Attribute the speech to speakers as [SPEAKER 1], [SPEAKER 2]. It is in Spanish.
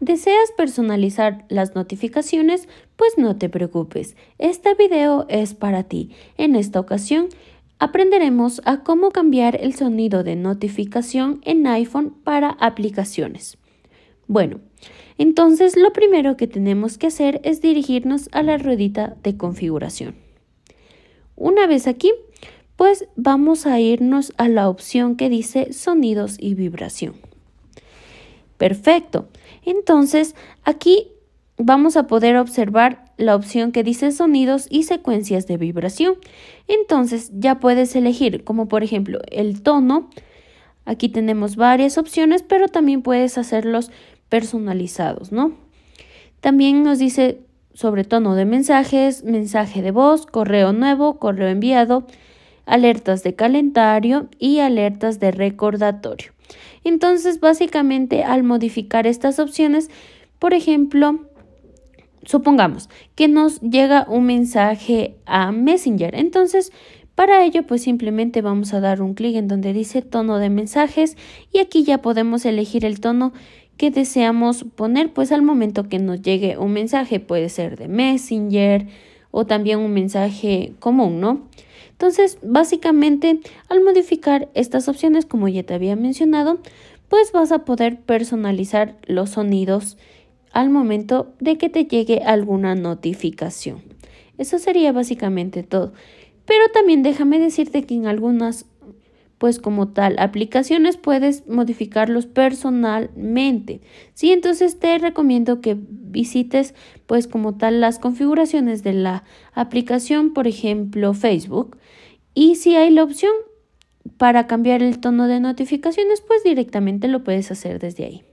[SPEAKER 1] ¿Deseas personalizar las notificaciones? Pues no te preocupes, este video es para ti. En esta ocasión aprenderemos a cómo cambiar el sonido de notificación en iPhone para aplicaciones. Bueno, entonces lo primero que tenemos que hacer es dirigirnos a la ruedita de configuración. Una vez aquí, pues vamos a irnos a la opción que dice sonidos y vibración. Perfecto. Entonces, aquí vamos a poder observar la opción que dice sonidos y secuencias de vibración. Entonces, ya puedes elegir, como por ejemplo, el tono. Aquí tenemos varias opciones, pero también puedes hacerlos personalizados, ¿no? También nos dice sobre tono de mensajes, mensaje de voz, correo nuevo, correo enviado, alertas de calendario y alertas de recordatorio. Entonces, básicamente, al modificar estas opciones, por ejemplo, supongamos que nos llega un mensaje a Messenger. Entonces, para ello, pues simplemente vamos a dar un clic en donde dice tono de mensajes y aquí ya podemos elegir el tono que deseamos poner, pues al momento que nos llegue un mensaje, puede ser de Messenger o también un mensaje común, ¿no? Entonces, básicamente, al modificar estas opciones, como ya te había mencionado, pues vas a poder personalizar los sonidos al momento de que te llegue alguna notificación. Eso sería básicamente todo. Pero también déjame decirte que en algunas pues como tal aplicaciones puedes modificarlos personalmente. Sí, entonces te recomiendo que visites pues como tal las configuraciones de la aplicación, por ejemplo Facebook, y si hay la opción para cambiar el tono de notificaciones, pues directamente lo puedes hacer desde ahí.